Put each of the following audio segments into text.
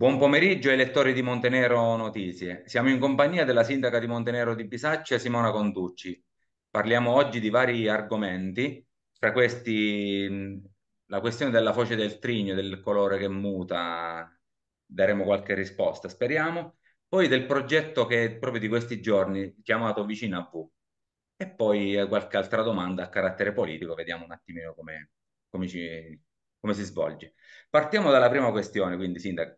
Buon pomeriggio ai lettori di Montenero Notizie. Siamo in compagnia della sindaca di Montenero di Bisaccia, Simona Conducci. Parliamo oggi di vari argomenti, tra questi la questione della foce del trigno, del colore che muta, daremo qualche risposta, speriamo. Poi del progetto che è proprio di questi giorni, chiamato Vicino a V. E poi eh, qualche altra domanda a carattere politico, vediamo un attimino come, come, ci, come si svolge. Partiamo dalla prima questione, quindi, sindaca.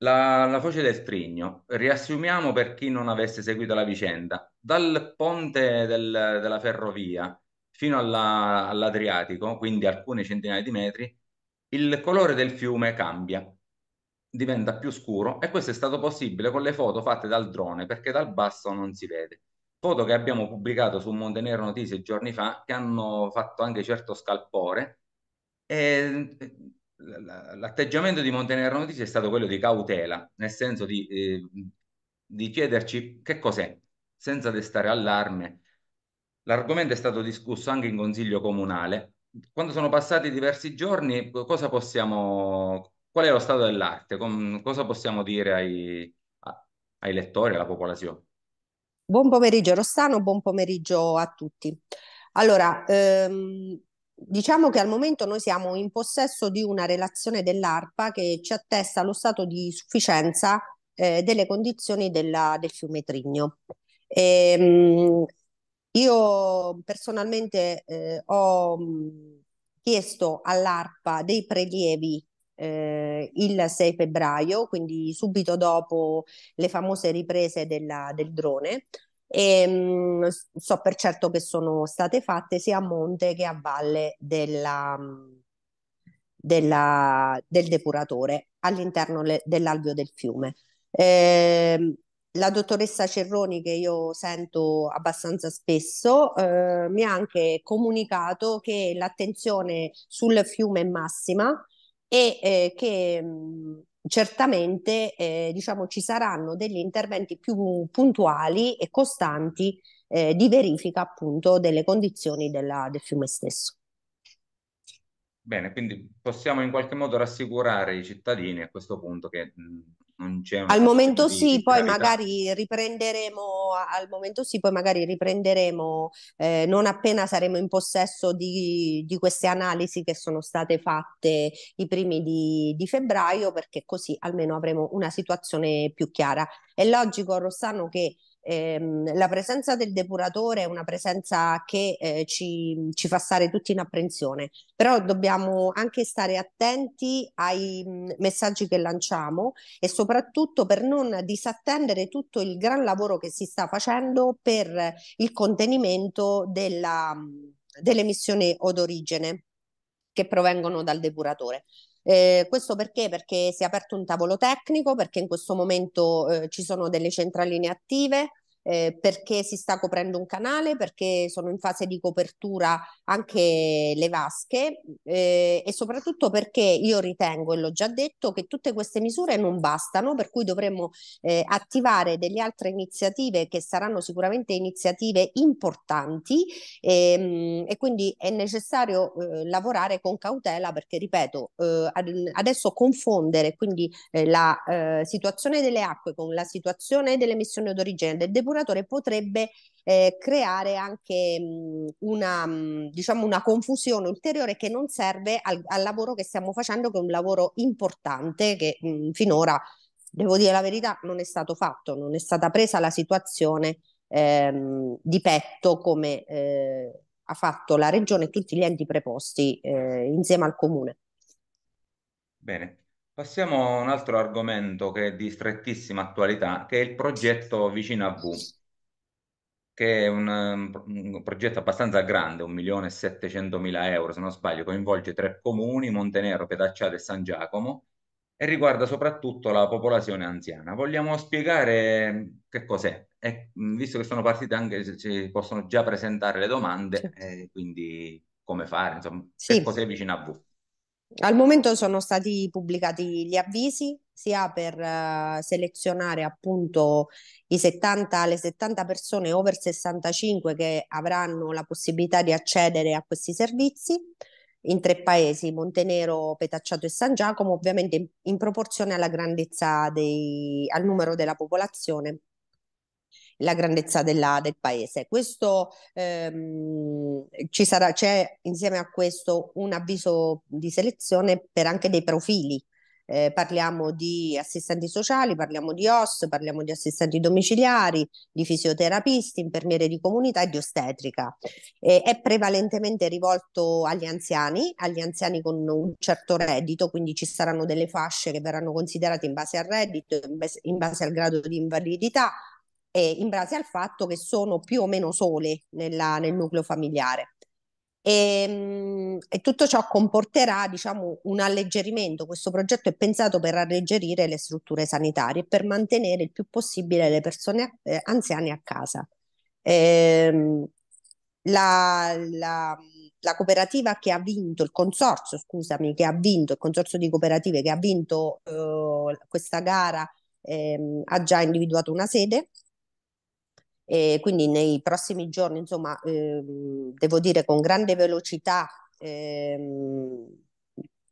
La, la, foce del Trigno, riassumiamo per chi non avesse seguito la vicenda, dal ponte del, della ferrovia fino alla, all'Adriatico, quindi alcune centinaia di metri, il colore del fiume cambia, diventa più scuro e questo è stato possibile con le foto fatte dal drone perché dal basso non si vede. Foto che abbiamo pubblicato su Montenero Notizie giorni fa che hanno fatto anche certo scalpore e l'atteggiamento di Montenegro Notizie è stato quello di cautela, nel senso di, eh, di chiederci che cos'è, senza destare allarme. L'argomento è stato discusso anche in consiglio comunale. Quando sono passati diversi giorni, cosa possiamo, qual è lo stato dell'arte? Com, cosa possiamo dire ai, ai lettori, alla popolazione? Buon pomeriggio Rossano, buon pomeriggio a tutti. Allora, ehm, Diciamo che al momento noi siamo in possesso di una relazione dell'ARPA che ci attesta lo stato di sufficienza eh, delle condizioni della, del fiume Trigno. E, ehm, mh, io personalmente eh, ho chiesto all'ARPA dei prelievi eh, il 6 febbraio, quindi subito dopo le famose riprese della, del drone, e ehm, mh, so per certo che sono state fatte sia a monte che a valle della, della, del depuratore all'interno le, dell'alveo del fiume. Eh, la dottoressa Cerroni, che io sento abbastanza spesso, eh, mi ha anche comunicato che l'attenzione sul fiume è massima e eh, che mh, mm, certamente eh, diciamo, ci saranno degli interventi più puntuali e costanti eh, di verifica appunto delle condizioni della, del fiume stesso. Bene, quindi possiamo in qualche modo rassicurare i cittadini a questo punto che mh, non c'è al momento sì, poi magari riprenderemo al momento sì, poi magari riprenderemo eh, non appena saremo in possesso di, di, queste analisi che sono state fatte i primi di, di, febbraio perché così almeno avremo una situazione più chiara. È logico Rossano che Ehm, la presenza del depuratore è una presenza che eh, ci, ci, fa stare tutti in apprensione, però dobbiamo anche stare attenti ai mm, messaggi che lanciamo e soprattutto per non disattendere tutto il gran lavoro che si sta facendo per il contenimento della, mm, delle emissioni odorigene che provengono dal depuratore. Eh, questo perché? Perché si è aperto un tavolo tecnico, perché in questo momento eh, ci sono delle centraline attive, eh, perché si sta coprendo un canale, perché sono in fase di copertura anche le vasche eh, e soprattutto perché io ritengo, e l'ho già detto, che tutte queste misure non bastano, per cui dovremmo eh, attivare delle altre iniziative che saranno sicuramente iniziative importanti ehm, e quindi è necessario eh, lavorare con cautela perché, ripeto, eh, ad, adesso confondere quindi eh, la situazione delle acque con la situazione delle emissioni d'origine del depurato procuratore potrebbe eh, creare anche mh, una, mh, diciamo una confusione ulteriore che non serve al, al, lavoro che stiamo facendo, che è un lavoro importante che mh, finora, devo dire la verità, non è stato fatto, non è stata presa la situazione ehm, di petto come eh, ha fatto la Regione e tutti gli enti preposti eh, insieme al Comune. Bene, Passiamo a un altro argomento che è di strettissima attualità, che è il progetto Vicino a V, che è un, un progetto abbastanza grande, 1.700.000 euro se non sbaglio, coinvolge tre comuni, Montenero, Pedacciato e San Giacomo, e riguarda soprattutto la popolazione anziana. Vogliamo spiegare che cos'è? E, visto che sono partite anche, si possono già presentare le domande, certo. eh, quindi come fare, insomma, sì. che cos'è a V? Al momento sono stati pubblicati gli avvisi sia per eh, selezionare appunto i 70, le 70 persone over 65 che avranno la possibilità di accedere a questi servizi in tre paesi, Montenero, Petacciato e San Giacomo, ovviamente in, in proporzione alla grandezza dei, al numero della popolazione la grandezza della, del paese. Questo ehm, ci sarà, c'è insieme a questo un avviso di selezione per anche dei profili. Eh, parliamo di assistenti sociali, parliamo di OS, parliamo di assistenti domiciliari, di fisioterapisti, infermiere di comunità e di ostetrica. Eh, è prevalentemente rivolto agli anziani, agli anziani con un certo reddito, quindi ci saranno delle fasce che verranno considerate in base al reddito, in base, in base al grado di invalidità, eh, in base al fatto che sono più o meno sole nella, nel nucleo familiare. E, ehm, e, tutto ciò comporterà diciamo, un alleggerimento. Questo progetto è pensato per alleggerire le strutture sanitarie e per mantenere il più possibile le persone eh, anziane a casa. E, ehm, la, la, la, cooperativa che ha vinto, il consorzio, scusami, che ha vinto, il consorzio di cooperative che ha vinto eh, questa gara eh, ha già individuato una sede e quindi nei prossimi giorni, insomma, ehm, devo dire con grande velocità ehm,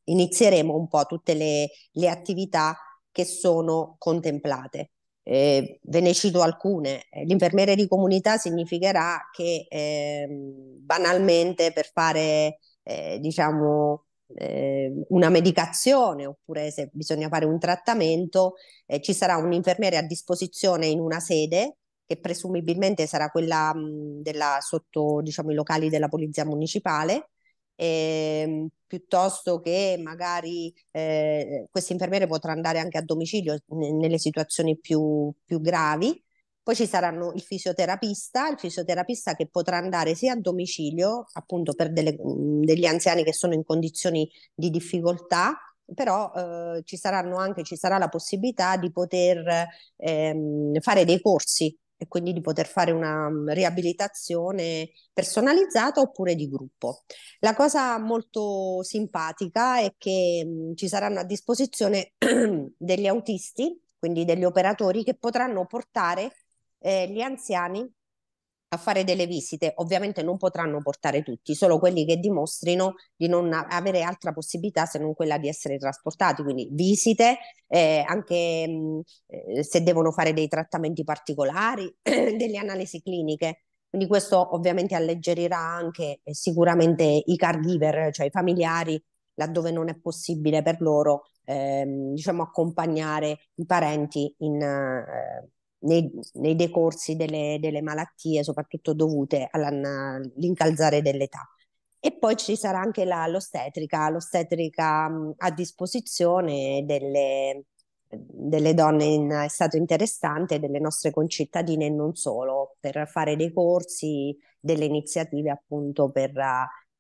inizieremo un po' tutte le, le attività che sono contemplate. Eh, ve ne cito alcune. Eh, l'infermiere di comunità significherà che ehm, banalmente per fare eh, diciamo ehm, una medicazione oppure se bisogna fare un trattamento eh, ci sarà un infermiere a disposizione in una sede che presumibilmente sarà quella mh, mhmm, della, sotto diciamo, i locali della Polizia Municipale, eh, piuttosto che magari eh, questo infermiere potrà andare anche a domicilio n- nelle situazioni più, più, gravi. Poi ci saranno il fisioterapista, il fisioterapista che potrà andare sia a domicilio, appunto per delle, mh, mhmm, degli anziani che sono in condizioni di difficoltà, però eh, ci, anche, ci sarà la possibilità di poter ehm, fare dei corsi e quindi di poter fare una mhmm, riabilitazione personalizzata oppure di gruppo. La cosa molto simpatica è che mh, mhmm, ci saranno a disposizione degli autisti, quindi degli operatori che potranno portare eh, gli anziani a fare delle visite, ovviamente non potranno portare tutti, solo quelli che dimostrino di non avere altra possibilità se non quella di essere trasportati, quindi visite, eh, anche mh, mm, eh, se devono fare dei trattamenti particolari, delle analisi cliniche. Quindi questo ovviamente alleggerirà anche eh, sicuramente i caregiver, cioè i familiari, laddove non è possibile per loro ehm, diciamo, accompagnare i parenti in, eh, nei, nei decorsi delle, delle, malattie, soprattutto dovute all'incalzare dell'età. E poi ci sarà anche la, l'ostetrica, l'ostetrica a disposizione delle, delle donne in stato interessante, delle nostre concittadine e non solo, per fare dei corsi, delle iniziative appunto per,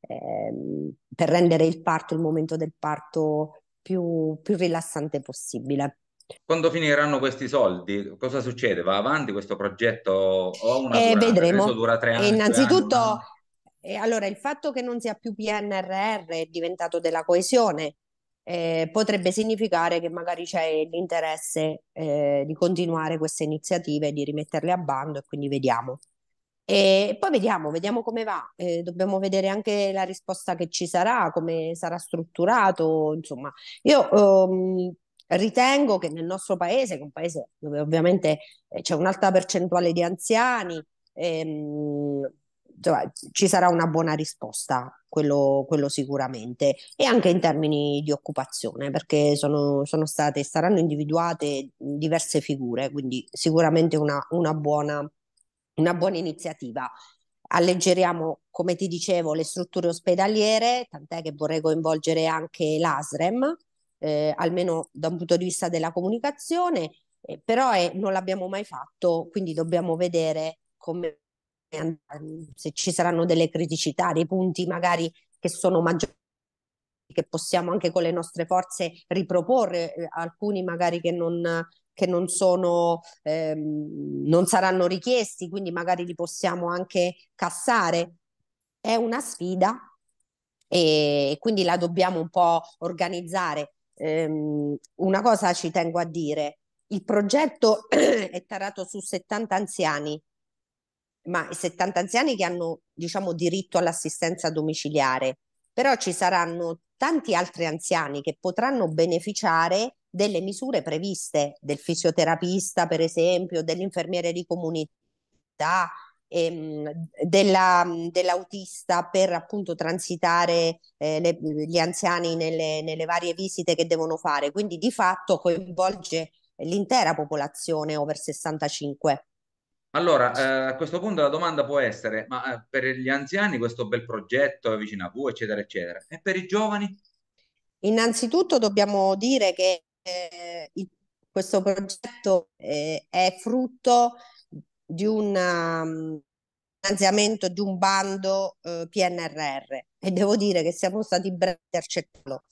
ehm, per rendere il parto, il momento del parto più, più rilassante possibile. Quando finiranno questi soldi, cosa succede? Va avanti questo progetto o una eh, durata, vedremo. dura tre anni? Innanzitutto, anni. Eh, allora, il fatto che non sia più PNRR è diventato della coesione, eh, potrebbe significare che magari c'è l'interesse eh, di continuare queste iniziative, di rimetterle a bando e quindi vediamo. E poi vediamo, vediamo come va, eh, dobbiamo vedere anche la risposta che ci sarà, come sarà strutturato, insomma. Io ehm, Ritengo che nel nostro paese, che è un paese dove ovviamente eh, c'è un'alta percentuale di anziani, ehm, cioè, ci sarà una buona risposta, quello, quello, sicuramente, e anche in termini di occupazione, perché sono, sono state, saranno individuate diverse figure, quindi sicuramente una, una, buona, una buona iniziativa. Alleggeriamo, come ti dicevo, le strutture ospedaliere, tant'è che vorrei coinvolgere anche l'ASREM, eh, almeno da un punto di vista della comunicazione, eh, però è, non l'abbiamo mai fatto, quindi dobbiamo vedere come se ci saranno delle criticità, dei punti magari che sono maggiori che possiamo anche con le nostre forze riproporre, eh, alcuni magari che non, che non sono, ehm, non saranno richiesti, quindi magari li possiamo anche cassare. È una sfida e quindi la dobbiamo un po' organizzare ehm, una cosa ci tengo a dire, il progetto è tarato su 70 anziani, ma 70 anziani che hanno diciamo diritto all'assistenza domiciliare, però ci saranno tanti altri anziani che potranno beneficiare delle misure previste del fisioterapista, per esempio, dell'infermiere di comunità, ehm, della, dell'autista per appunto transitare eh, le, gli anziani nelle, nelle varie visite che devono fare. Quindi di fatto coinvolge l'intera popolazione over 65. Allora, eh, a questo punto la domanda può essere, ma eh, per gli anziani questo bel progetto è vicino a voi, eccetera, eccetera, e per i giovani? Innanzitutto dobbiamo dire che eh, il, questo progetto eh, è frutto di un um, finanziamento di un bando eh, PNRR e devo dire che siamo stati bravi a accettarlo.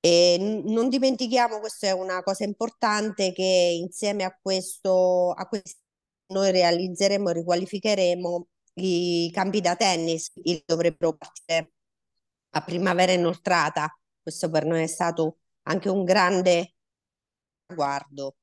E non dimentichiamo, questa è una cosa importante, che insieme a questo, a questo noi realizzeremo e riqualificheremo i campi da tennis che dovrebbero partire a primavera inoltrata. Questo per noi è stato anche un grande traguardo.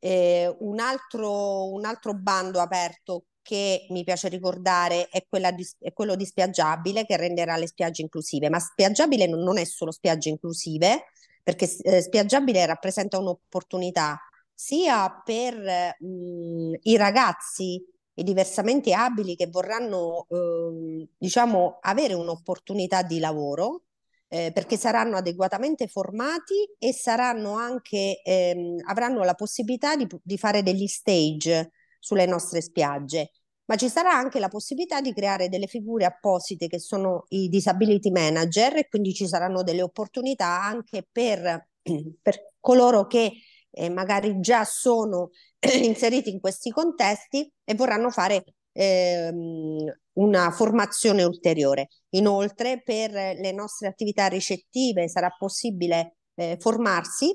Eh, un, altro, un altro bando aperto che mi piace ricordare è, di, è, quello di spiaggiabile che renderà le spiagge inclusive, ma spiaggiabile non, è solo spiagge inclusive, perché eh, spiaggiabile rappresenta un'opportunità sia per mh, mm, i ragazzi e diversamente abili che vorranno eh, diciamo avere un'opportunità di lavoro eh, perché saranno adeguatamente formati e saranno anche, ehm, avranno la possibilità di, di fare degli stage sulle nostre spiagge ma ci sarà anche la possibilità di creare delle figure apposite che sono i disability manager e quindi ci saranno delle opportunità anche per, per coloro che eh, magari già sono inseriti in questi contesti e vorranno fare eh, una formazione ulteriore. Inoltre per le nostre attività ricettive sarà possibile eh, formarsi,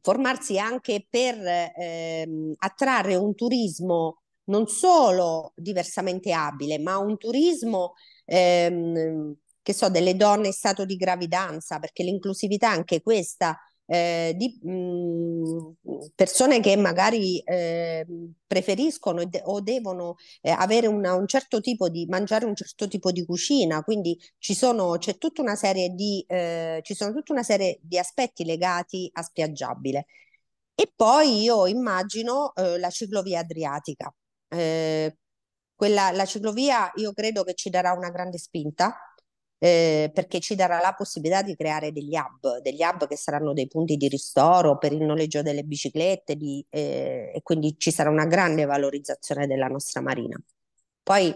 formarsi anche per ehm, attrarre un turismo non solo diversamente abile, ma un turismo ehm, che so, delle donne in stato di gravidanza, perché l'inclusività anche questa eh, di mh, persone che magari eh, preferiscono o devono eh, avere una, un certo tipo di mangiare un certo tipo di cucina, quindi ci sono, c'è tutta una serie di, eh, ci sono tutta una serie di aspetti legati a spiaggiabile. E poi io immagino eh, la ciclovia adriatica. Eh, quella, la ciclovia io credo che ci darà una grande spinta eh, perché ci darà la possibilità di creare degli hub, degli hub che saranno dei punti di ristoro per il noleggio delle biciclette di, eh, e quindi ci sarà una grande valorizzazione della nostra marina. Poi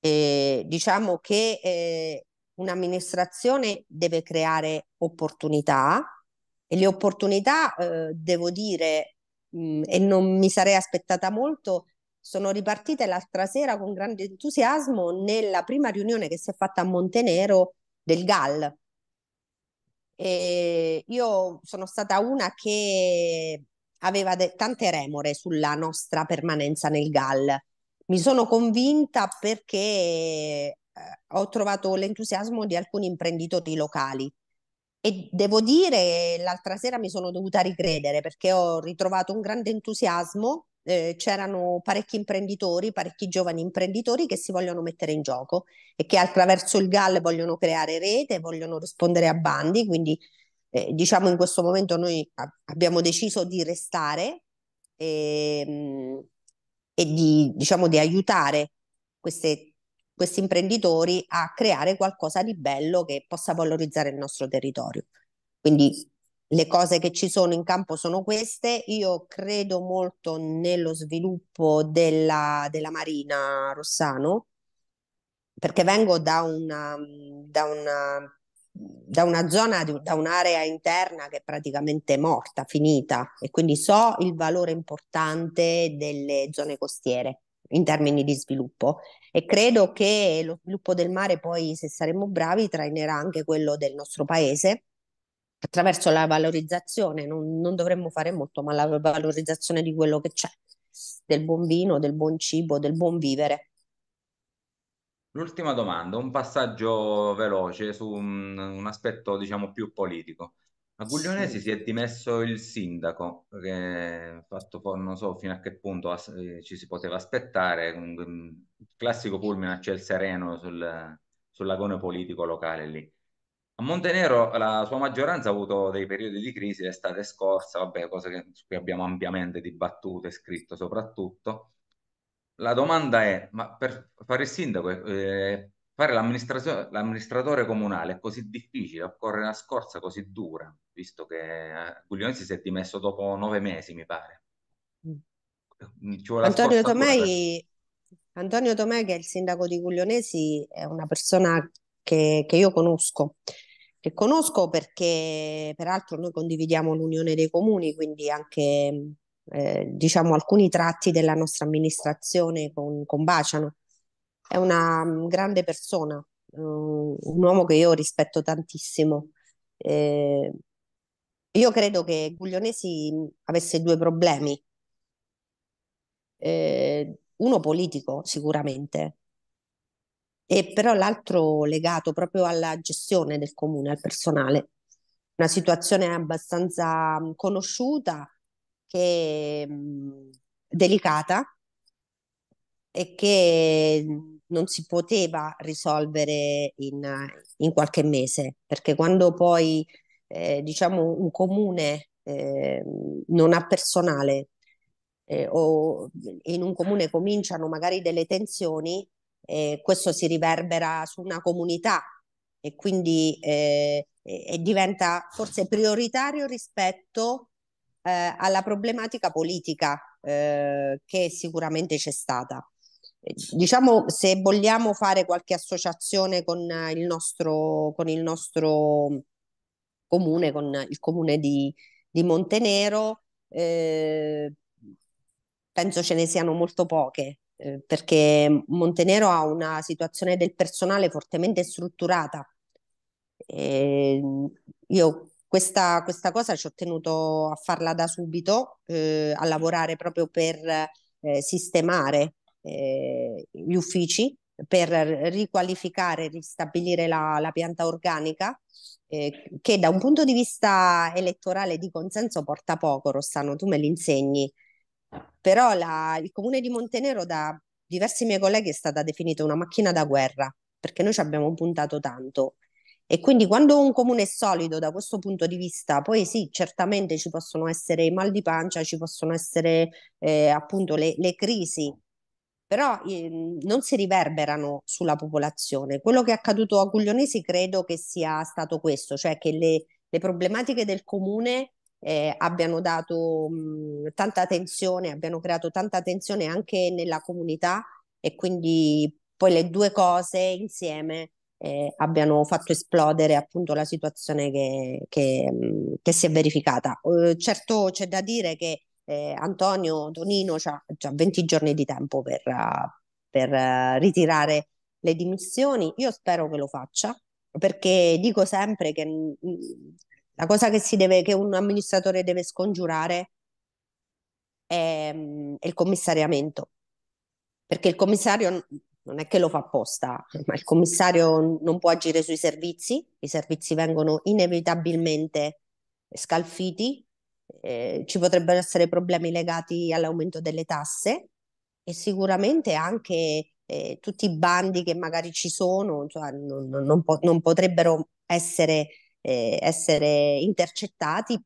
eh, diciamo che eh, un'amministrazione deve creare opportunità e le opportunità, eh, devo dire, mh, mm, e non mi sarei aspettata molto, sono ripartite l'altra sera con grande entusiasmo nella prima riunione che si è fatta a Montenero del GAL. E io sono stata una che aveva de- tante remore sulla nostra permanenza nel GAL. Mi sono convinta perché eh, ho trovato l'entusiasmo di alcuni imprenditori locali e devo dire l'altra sera mi sono dovuta ricredere perché ho ritrovato un grande entusiasmo eh, c'erano parecchi imprenditori, parecchi giovani imprenditori che si vogliono mettere in gioco e che attraverso il GAL vogliono creare rete, vogliono rispondere a bandi, quindi eh, diciamo in questo momento noi a- abbiamo deciso di restare e, ehm, e di, diciamo, di aiutare queste, questi imprenditori a creare qualcosa di bello che possa valorizzare il nostro territorio. Quindi le cose che ci sono in campo sono queste. Io credo molto nello sviluppo della, della Marina Rossano, perché vengo da una, da una, da una zona, da un'area interna che è praticamente morta, finita, e quindi so il valore importante delle zone costiere in termini di sviluppo e credo che lo sviluppo del mare poi se saremo bravi trainerà anche quello del nostro paese attraverso la valorizzazione, non, non dovremmo fare molto, ma la valorizzazione di quello che c'è, del buon vino, del buon cibo, del buon vivere. L'ultima domanda, un passaggio veloce su un, un aspetto diciamo più politico. A Guglionesi sì. si è dimesso il sindaco, che fatto, non so fino a che punto eh, ci si poteva aspettare, un, un classico fulmine a ciel sereno sul, sul politico locale lì. A Montenero la sua maggioranza ha avuto dei periodi di crisi l'estate scorsa, vabbè, cose che, su cui abbiamo ampiamente dibattuto e scritto soprattutto. La domanda è, ma per fare il sindaco, eh, fare l'amministratore comunale è così difficile, occorre una scorza così dura, visto che eh, Guglielmo si è dimesso dopo nove mesi, mi pare. Mm. Antonio Tomei, Antonio Tomei, che è il sindaco di Guglionesi, è una persona che, che, io conosco che conosco perché peraltro noi condividiamo l'Unione dei Comuni, quindi anche eh, diciamo alcuni tratti della nostra amministrazione con, con Baciano. È una mm, grande persona, eh, un uomo che io rispetto tantissimo. Eh, io credo che Guglionesi mm, avesse due problemi. Eh, uno politico, sicuramente, e però l'altro legato proprio alla gestione del comune, al personale. Una situazione abbastanza conosciuta, che delicata e che non si poteva risolvere in, in qualche mese, perché quando poi eh, diciamo un comune eh, non ha personale eh, o in un comune cominciano magari delle tensioni, eh, questo si riverbera su una comunità e quindi eh, e diventa forse prioritario rispetto eh, alla problematica politica eh, che sicuramente c'è stata. Eh, diciamo se vogliamo fare qualche associazione con il nostro, con il nostro comune, con il comune di, di Montenero, eh, penso ce ne siano molto poche eh, perché Montenero ha una situazione del personale fortemente strutturata. E ehm, io questa, questa, cosa ci ho tenuto a farla da subito, eh, a lavorare proprio per eh, sistemare eh, gli uffici, per riqualificare, ristabilire la, la pianta organica eh, che da un punto di vista elettorale di consenso porta poco, Rossano, tu me l'insegni, però la, il comune di Montenero da diversi miei colleghi è stata definita una macchina da guerra, perché noi ci abbiamo puntato tanto. E quindi quando un comune è solido da questo punto di vista, poi sì, certamente ci possono essere i mal di pancia, ci possono essere eh, appunto le, le, crisi, però eh, non si riverberano sulla popolazione. Quello che è accaduto a Guglionesi credo che sia stato questo, cioè che le, le problematiche del comune eh, abbiano dato mh, tanta attenzione, abbiano creato tanta attenzione anche nella comunità e quindi poi le due cose insieme eh, abbiano fatto esplodere appunto la situazione che, che, mh, che si è verificata. Eh, certo c'è da dire che eh, Antonio Tonino ha 20 giorni di tempo per, per eh, ritirare le dimissioni, io spero che lo faccia perché dico sempre che la cosa che, si deve, che un amministratore deve scongiurare è, mm, è il commissariamento, perché il commissario non è che lo fa apposta, ma il commissario non può agire sui servizi, i servizi vengono inevitabilmente scalfiti, eh, ci potrebbero essere problemi legati all'aumento delle tasse e sicuramente anche eh, tutti i bandi che magari ci sono, cioè non, non, non, po- non potrebbero essere eh, essere intercettati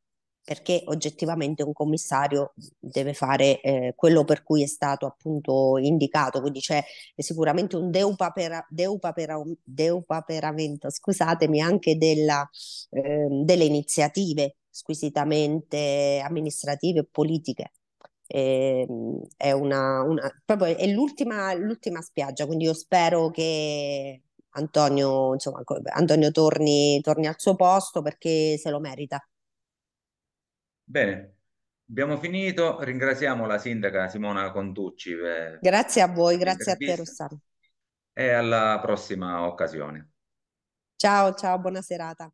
perché oggettivamente un commissario deve fare eh, quello per cui è stato appunto indicato, quindi c'è sicuramente un deupapera, deupapera, deupaperamento, scusatemi, anche della, eh, delle iniziative squisitamente amministrative e politiche. E, ehm, è, una, una, è l'ultima, l'ultima spiaggia, quindi io spero che Antonio, insomma, Antonio torni, torni al suo posto perché se lo merita. Bene, abbiamo finito. Ringraziamo la sindaca Simona Contucci. Per... Grazie a voi, grazie a te Rossano. E alla prossima occasione. Ciao, ciao, buona serata.